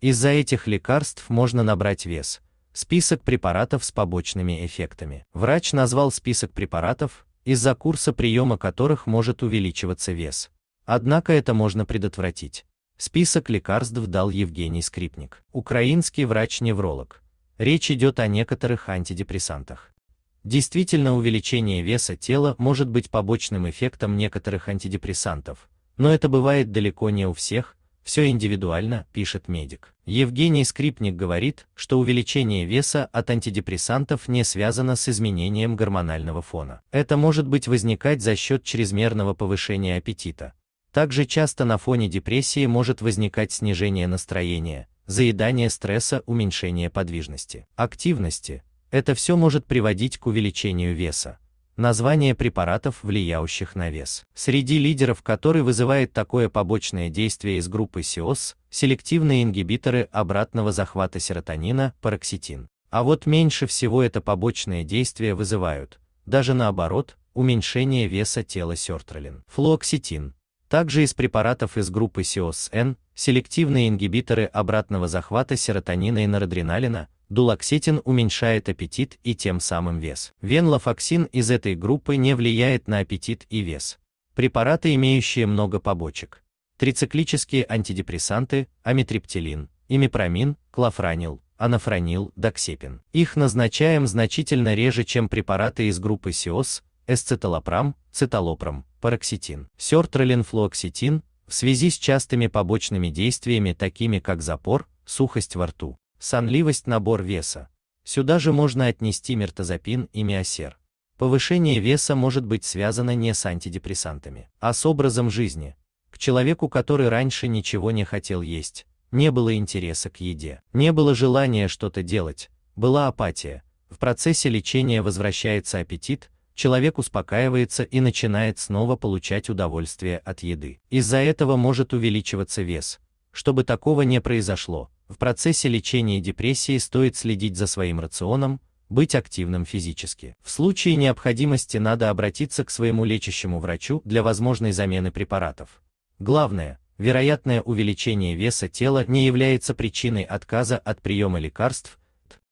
Из-за этих лекарств можно набрать вес. Список препаратов с побочными эффектами. Врач назвал список препаратов, из-за курса приема которых может увеличиваться вес. Однако это можно предотвратить. Список лекарств дал Евгений Скрипник, украинский врач-невролог. Речь идет о некоторых антидепрессантах. Действительно, увеличение веса тела может быть побочным эффектом некоторых антидепрессантов, но это бывает далеко не у всех, все индивидуально, пишет медик. Евгений Скрипник говорит, что увеличение веса от антидепрессантов не связано с изменением гормонального фона. Это может быть возникать за счет чрезмерного повышения аппетита. Также часто на фоне депрессии может возникать снижение настроения, заедание стресса, уменьшение подвижности, активности. Это все может приводить к увеличению веса название препаратов, влияющих на вес. Среди лидеров, который вызывает такое побочное действие из группы СИОС, селективные ингибиторы обратного захвата серотонина, пароксетин. А вот меньше всего это побочное действие вызывают, даже наоборот, уменьшение веса тела сертралин. Флуоксетин. Также из препаратов из группы СИОС-Н, селективные ингибиторы обратного захвата серотонина и норадреналина, Дулакситин уменьшает аппетит и тем самым вес. Венлофоксин из этой группы не влияет на аппетит и вес. Препараты, имеющие много побочек. Трициклические антидепрессанты, амитриптилин, имипромин, клофранил, анафронил, доксепин. Их назначаем значительно реже, чем препараты из группы СИОС, эсцеталопрам, циталопрам, пароксетин, сертролинфлуоксетин, в связи с частыми побочными действиями такими как запор, сухость во рту. Сонливость – набор веса. Сюда же можно отнести мертозапин и миосер. Повышение веса может быть связано не с антидепрессантами, а с образом жизни. К человеку, который раньше ничего не хотел есть, не было интереса к еде, не было желания что-то делать, была апатия. В процессе лечения возвращается аппетит, человек успокаивается и начинает снова получать удовольствие от еды. Из-за этого может увеличиваться вес. Чтобы такого не произошло, в процессе лечения депрессии стоит следить за своим рационом, быть активным физически. В случае необходимости надо обратиться к своему лечащему врачу для возможной замены препаратов. Главное, вероятное увеличение веса тела не является причиной отказа от приема лекарств,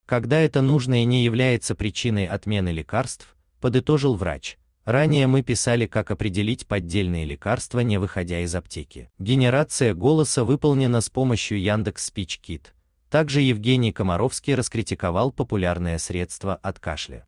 когда это нужное не является причиной отмены лекарств, подытожил врач. Ранее мы писали, как определить поддельные лекарства, не выходя из аптеки. Генерация голоса выполнена с помощью Яндекс Спичкит. Также Евгений Комаровский раскритиковал популярное средство от кашля.